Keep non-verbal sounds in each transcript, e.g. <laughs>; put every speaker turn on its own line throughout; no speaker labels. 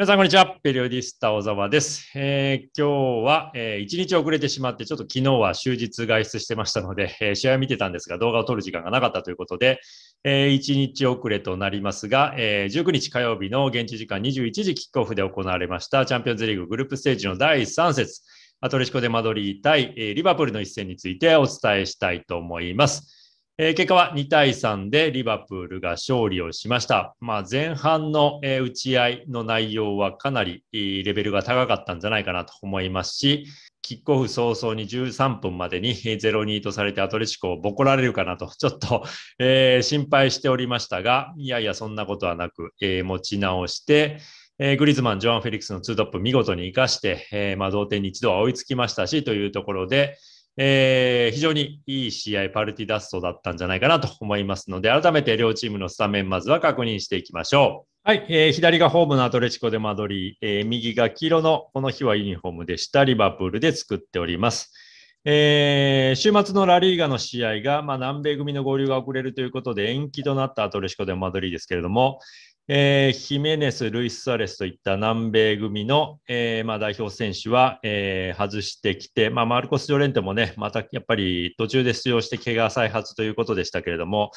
皆さん、こんにちは。ペリオディスタ小沢です。えー、今日は、えー、1日遅れてしまって、ちょっと昨日は終日外出してましたので、えー、試合を見てたんですが、動画を撮る時間がなかったということで、えー、1日遅れとなりますが、えー、19日火曜日の現地時間21時キックオフで行われました、チャンピオンズリーググループステージの第3節、アトレシコ・でマドリー対、えー、リバプールの一戦についてお伝えしたいと思います。えー、結果は2対3でリバプールが勝利をしました。まあ、前半の、えー、打ち合いの内容はかなり、レベルが高かったんじゃないかなと思いますし、キックオフ早々に13分までに0-2とされてアトレシコをボコられるかなとちょっと、えー、心配しておりましたが、いやいやそんなことはなく、え持ち直して、えー、グリズマン、ジョアン・フェリックスの2トップ見事に生かして、えー、まあ、同点に一度は追いつきましたしというところで、えー、非常にいい試合、パルティダストだったんじゃないかなと思いますので、改めて両チームのスタメン、まずは確認していきましょう。はい、えー、左がホームのアトレチコでマドリー、えー、右が黄色の、この日はユニフォームでした、リバプールで作っております。えー、週末のラリーガの試合が、まあ、南米組の合流が遅れるということで延期となったアトレシコ・でマドリーですけれども、えー、ヒメネス、ルイス・アレスといった南米組の、えー、まあ、代表選手は、えー、外してきて、まあ、マルコス・ジョレンテもね、またやっぱり途中で出場して怪我再発ということでしたけれども、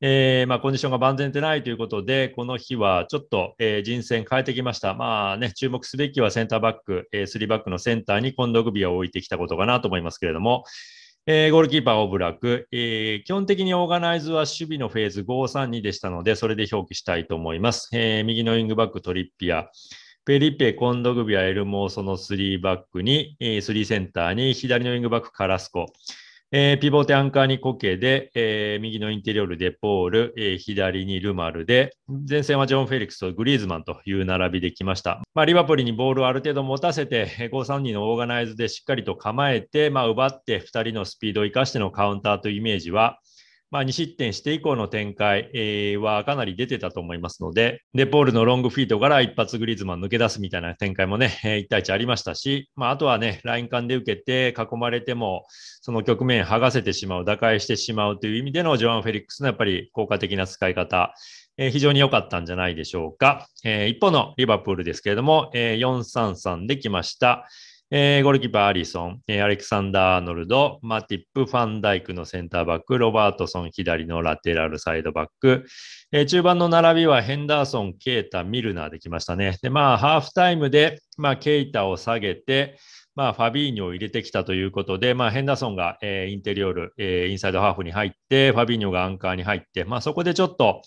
えー、まあ、コンディションが万全でないということで、この日はちょっと、えー、人選変えてきました。まあね、注目すべきはセンターバック、えー、3バックのセンターにコンドグビアを置いてきたことかなと思いますけれども、えー、ゴールキーパー、オブラック、えー、基本的にオーガナイズは守備のフェーズ532でしたので、それで表記したいと思います。えー、右のウィングバック、トリッピア、ペリペ、コンドグビア、エルモーソの3バックに、えー、3センターに、左のウィングバック、カラスコ、えー、ピボテアンカーにコケで、えー、右のインテリオールでポール、えー、左にルマルで、前線はジョン・フェリックスとグリーズマンという並びできました。まあ、リバプリにボールをある程度持たせて、5-3 <laughs> 人のオーガナイズでしっかりと構えて、まあ、奪って2人のスピードを生かしてのカウンターというイメージは、まあ、2失点して以降の展開、えー、はかなり出てたと思いますので、デポールのロングフィートから一発グリーズマン抜け出すみたいな展開もね、1対1ありましたし、まあ、あとはね、ライン間で受けて囲まれても、その局面剥がせてしまう、打開してしまうという意味でのジョアン・フェリックスのやっぱり効果的な使い方、えー、非常に良かったんじゃないでしょうか。えー、一方のリバプールですけれども、えー、4-3-3できました。えー、ゴールキーパー、アリソン、えー、アレクサンダー・アーノルド、マティップ、ファンダイクのセンターバック、ロバートソン、左のラテラルサイドバック、えー、中盤の並びはヘンダーソン、ケイタ、ミルナーできましたね。で、まあ、ハーフタイムで、まあ、ケイタを下げて、まあ、ファビーニョを入れてきたということで、まあ、ヘンダーソンが、えー、インテリオール、えー、インサイドハーフに入って、ファビーニョがアンカーに入って、まあ、そこでちょっと、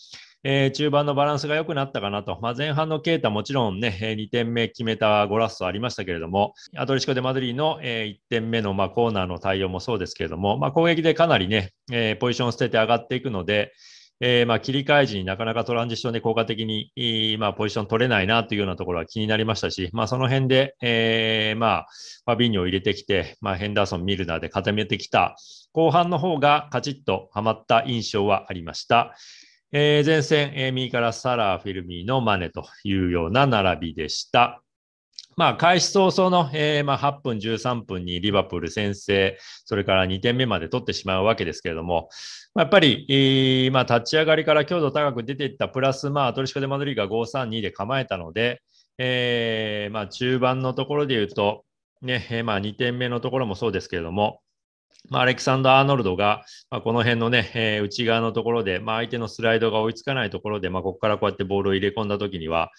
えー、中盤のバランスが良くなったかなと、まあ、前半の啓太もちろんね、2点目決めたゴラストありましたけれども、アトリシコ・デ・マドリーの、1点目の、まコーナーの対応もそうですけれども、まあ、攻撃でかなりね、えポジションを捨てて上がっていくので、えー、まあ切り替え時になかなかトランジションで効果的に、まあポジション取れないなというようなところは気になりましたし、まあ、その辺で、えー、まあファビーニョを入れてきて、まあ、ヘンダーソン、ミルナーで固めてきた後半の方がカチッとはまった印象はありました。えー、前線、えー、右からサラ、フィルミーのマネというような並びでした。まあ、開始早々の、えーまあ、8分、13分にリバプール先制、それから2点目まで取ってしまうわけですけれども、やっぱり、えーまあ、立ち上がりから強度高く出ていったプラス、まあ、トリシコ・デ・マドリーが532で構えたので、えーまあ、中盤のところで言うとね、えまあ、2点目のところもそうですけれども、まあ、アレクサンド・アーノルドが、まあ、この辺のね、えー、内側のところで、まあ、相手のスライドが追いつかないところで、まあ、ここからこうやってボールを入れ込んだときには、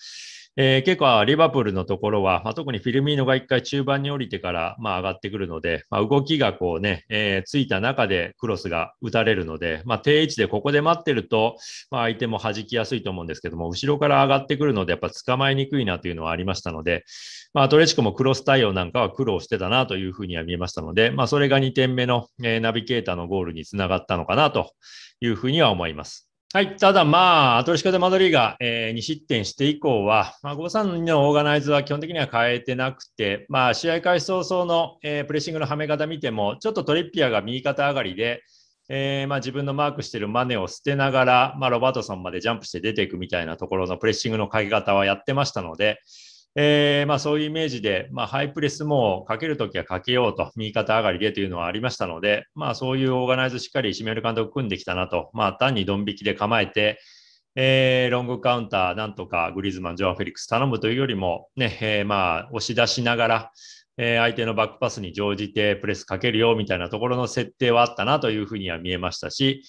えー、結構リバプールのところは、まあ、特にフィルミーノが一回中盤に降りてから、まあ、上がってくるので、まあ、動きがこうね、えー、ついた中でクロスが打たれるので、まあ、定位置でここで待ってると、まあ、相手も弾きやすいと思うんですけども、後ろから上がってくるので、やっぱ捕まえにくいなというのはありましたので、まあ、アトレチコもクロス対応なんかは苦労してたなというふうには見えましたので、まあ、それが2点目の、えー、ナビゲーターのゴールにつながったのかなというふうには思います。はい、ただまあ、アトリシカでマドリーが、えー、2失点して以降は、まあ、5-3のオーガナイズは基本的には変えてなくて、まあ、試合開始早々の、えー、プレッシングのはめ方見ても、ちょっとトリッピアが右肩上がりで、えーまあ、自分のマークしているマネを捨てながら、まあ、ロバートソンまでジャンプして出ていくみたいなところのプレッシングのかけ方はやってましたので、えー、まあ、そういうイメージで、まあ、ハイプレスもかけるときはかけようと、右肩上がりでというのはありましたので、まあ、そういうオーガナイズしっかりめる監督組んできたなと、まあ、単にドン引きで構えて、えー、ロングカウンター、なんとかグリーズマン、ジョアン・フェリックス頼むというよりもね、ねえー、まあ、押し出しながら、えー、相手のバックパスに乗じてプレスかけるよみたいなところの設定はあったなというふうには見えましたし、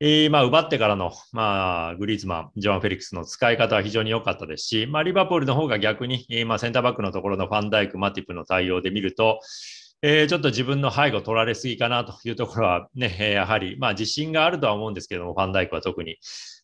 えー、まあ、奪ってからの、まあ、グリーズマン、ジョアン・フェリックスの使い方は非常に良かったですし、まあ、リバプールの方が逆に、えー、まあ、センターバックのところのファンダイク、マティプの対応で見ると、えー、ちょっと自分の背後取られすぎかなというところはね、やはり、まあ、自信があるとは思うんですけども、ファンダイクは特に。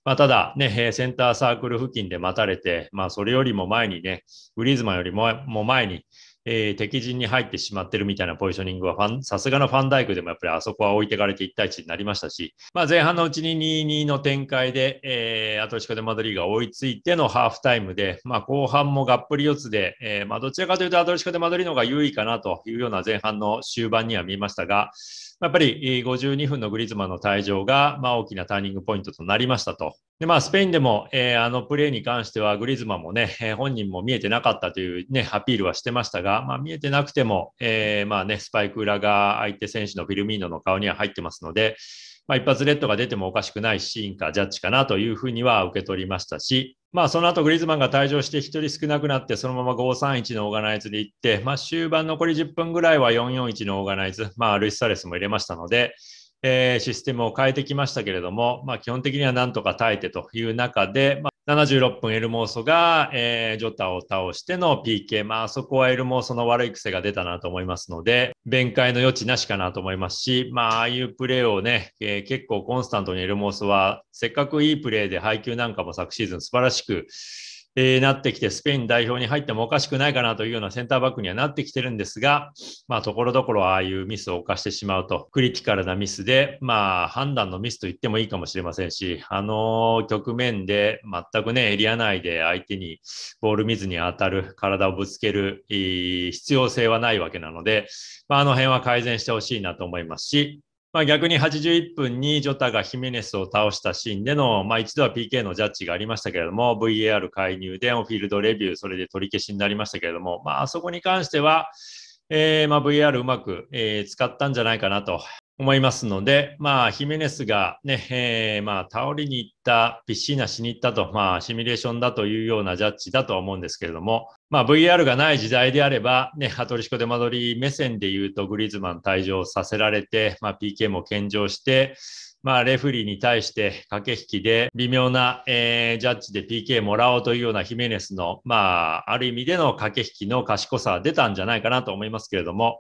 まあ、ただ、ね、センターサークル付近で待たれて、まあ、それよりも前にね、グリーズマンよりもも前に、えー、敵陣に入ってしまってるみたいなポジショニングはファン、さすがのファンダイクでもやっぱりあそこは置いてかれて1対1になりましたし、まあ、前半のうちに2-2の展開で、えー、アトリシコ・デ・マドリーが追いついてのハーフタイムで、まあ、後半もがっぷり四つで、えー、まあ、どちらかというとアトリシコ・デ・マドリーの方が優位かなというような前半の終盤には見えましたが、やっぱり52分のグリズマの退場が、まあ、大きなターニングポイントとなりましたとでまあ、スペインでも、えー、あのプレーに関してはグリズマンもね、えー、本人も見えてなかったという、ね、アピールはしてましたが、まあ、見えてなくても、えー、まあね、スパイク裏が相手選手のフィルミーノの顔には入ってますので、まあ、一発レッドが出てもおかしくないシーンかジャッジかなというふうには受け取りましたし、まあ、その後グリズマンが退場して1人少なくなってそのまま531のオーガナイズで行って、まあ、終盤残り10分ぐらいは441のオーガナイズ、まあ、ルイス・サレスも入れましたので、えー、システムを変えてきましたけれども、まあ、基本的にはなんとか耐えてという中で、まあ、76分エルモーソが、えー、ジョタを倒しての PK、まあ、そこはエルモーソの悪い癖が出たなと思いますので、弁解の余地なしかなと思いますし、まあ、ああいうプレーをね、えー、結構コンスタントにエルモーソは、せっかくいいプレーで配球なんかも昨シーズン素晴らしく、えー、なってきて、スペイン代表に入ってもおかしくないかなというようなセンターバックにはなってきてるんですが、まあ、ところどころああいうミスを犯してしまうと、クリティカルなミスで、まあ、判断のミスと言ってもいいかもしれませんし、あの局面で全くね、エリア内で相手にボール見ずに当たる、体をぶつける、必要性はないわけなので、まあ、あの辺は改善してほしいなと思いますし、まあ、逆に81分にジョタがヒメネスを倒したシーンでの、まあ、一度は PK のジャッジがありましたけれども、VAR 介入でオフィールドレビュー、それで取り消しになりましたけれども、まあ、そこに関しては、えー、まあ、VR うまく、えー、使ったんじゃないかなと思いますので、まあ、ヒメネスがね、えー、まあ、倒りに行った、ピッシーナしに行ったと、まあ、シミュレーションだというようなジャッジだとは思うんですけれども、まあ、VR がない時代であれば、ね、アトリシコ・デマドリ目線で言うと、グリーズマン退場させられて、まあ、PK も献上して、まあ、レフリーに対して駆け引きで微妙な、えー、ジャッジで PK もらおうというようなヒメネスの、まあ、ある意味での駆け引きの賢さは出たんじゃないかなと思いますけれども、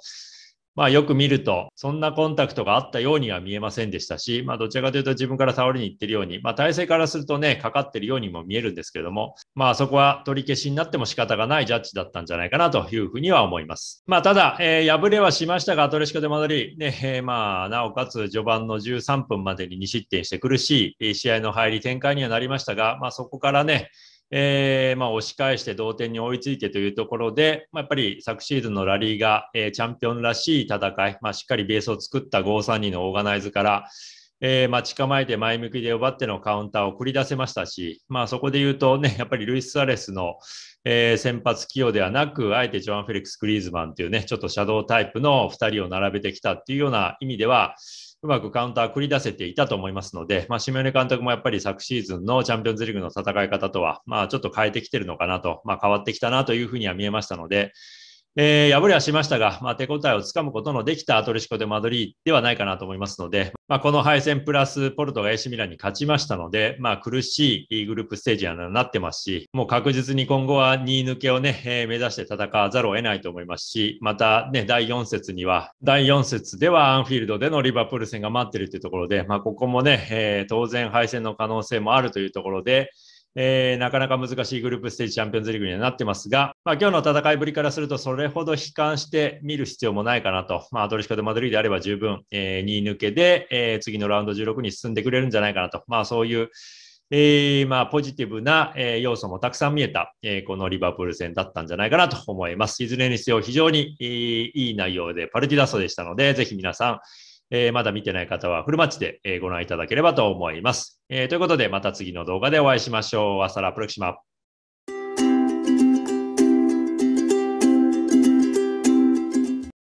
まあよく見ると、そんなコンタクトがあったようには見えませんでしたし、まあどちらかというと自分から倒れに行ってるように、まあ体勢からするとね、かかってるようにも見えるんですけども、まあそこは取り消しになっても仕方がないジャッジだったんじゃないかなというふうには思います。まあただ、えー、敗れはしましたが、アトレシコで戻り、ね、えー、まあなおかつ序盤の13分までに2失点して苦しい試合の入り展開にはなりましたが、まあそこからね、えー、まあ、押し返して同点に追いついてというところで、まあ、やっぱり昨シーズンのラリーが、えー、チャンピオンらしい戦い、まあ、しっかりベースを作った532のオーガナイズから、えー、待ち構えて前向きで奪ってのカウンターを繰り出せましたし、まあ、そこで言うと、ね、やっぱりルイス・アレスの、えー、先発起用ではなく、あえてジョアン・フェリックス・クリーズマンというね、ちょっとシャドータイプの2人を並べてきたというような意味では、うまくカウンター繰り出せていたと思いますので、まあ、シメオネ監督もやっぱり昨シーズンのチャンピオンズリーグの戦い方とは、まあ、ちょっと変えてきてるのかなと、まあ、変わってきたなというふうには見えましたので、えー、破りはしましたが、まあ、手応えをつかむことのできたアトレシコ・でマドリーではないかなと思いますので、まあ、この敗戦プラスポルトがエシミランに勝ちましたので、まあ、苦しいグループステージにはなってますし、もう確実に今後は2位抜けをね、えー、目指して戦わざるを得ないと思いますし、またね、第4節には、第4節ではアンフィールドでのリバプール戦が待ってるというところで、まあ、ここもね、えー、当然敗戦の可能性もあるというところで、えー、なかなか難しいグループステージチャンピオンズリーグにはなってますが、まあ、今日の戦いぶりからすると、それほど悲観して見る必要もないかなと、まあ、アトレシコ・でマドリーであれば十分、えー、2位抜けで、えー、次のラウンド16に進んでくれるんじゃないかなと、まあ、そういう、えーまあ、ポジティブな、えー、要素もたくさん見えた、えー、このリバプール戦だったんじゃないかなと思います。いずれにせよ非常に、えー、いい内容でパルティダストでしたので、ぜひ皆さん、えー、まだ見てない方はフルマッチでご覧いただければと思います。えー、ということで、また次の動画でお会いしましょう。アサラプロキシマ。